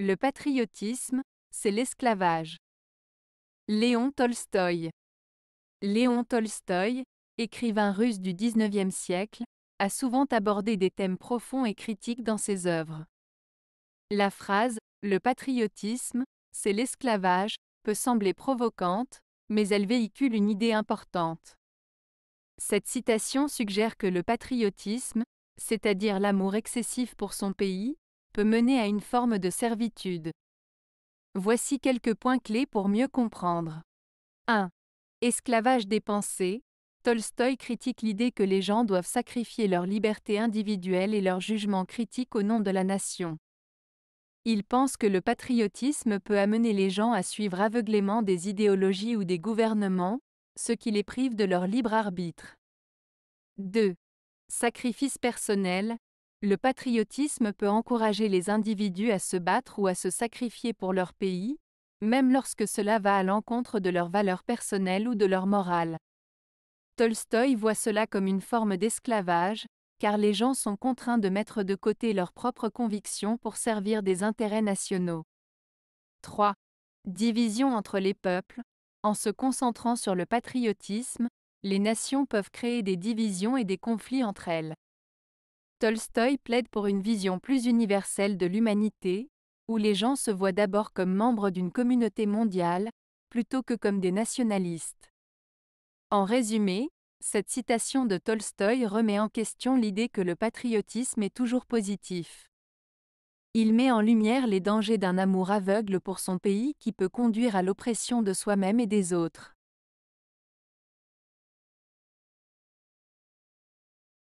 Le patriotisme, c'est l'esclavage. Léon Tolstoï Léon Tolstoï, écrivain russe du XIXe siècle, a souvent abordé des thèmes profonds et critiques dans ses œuvres. La phrase Le patriotisme, c'est l'esclavage peut sembler provocante, mais elle véhicule une idée importante. Cette citation suggère que le patriotisme, c'est-à-dire l'amour excessif pour son pays, mener à une forme de servitude. Voici quelques points clés pour mieux comprendre. 1. Esclavage des pensées. Tolstoy critique l'idée que les gens doivent sacrifier leur liberté individuelle et leur jugement critique au nom de la nation. Il pense que le patriotisme peut amener les gens à suivre aveuglément des idéologies ou des gouvernements, ce qui les prive de leur libre arbitre. 2. Sacrifice personnel, le patriotisme peut encourager les individus à se battre ou à se sacrifier pour leur pays, même lorsque cela va à l'encontre de leurs valeurs personnelles ou de leur morale. Tolstoï voit cela comme une forme d'esclavage, car les gens sont contraints de mettre de côté leurs propres convictions pour servir des intérêts nationaux. 3. Division entre les peuples. En se concentrant sur le patriotisme, les nations peuvent créer des divisions et des conflits entre elles. Tolstoï plaide pour une vision plus universelle de l'humanité, où les gens se voient d'abord comme membres d'une communauté mondiale, plutôt que comme des nationalistes. En résumé, cette citation de Tolstoï remet en question l'idée que le patriotisme est toujours positif. Il met en lumière les dangers d'un amour aveugle pour son pays qui peut conduire à l'oppression de soi-même et des autres.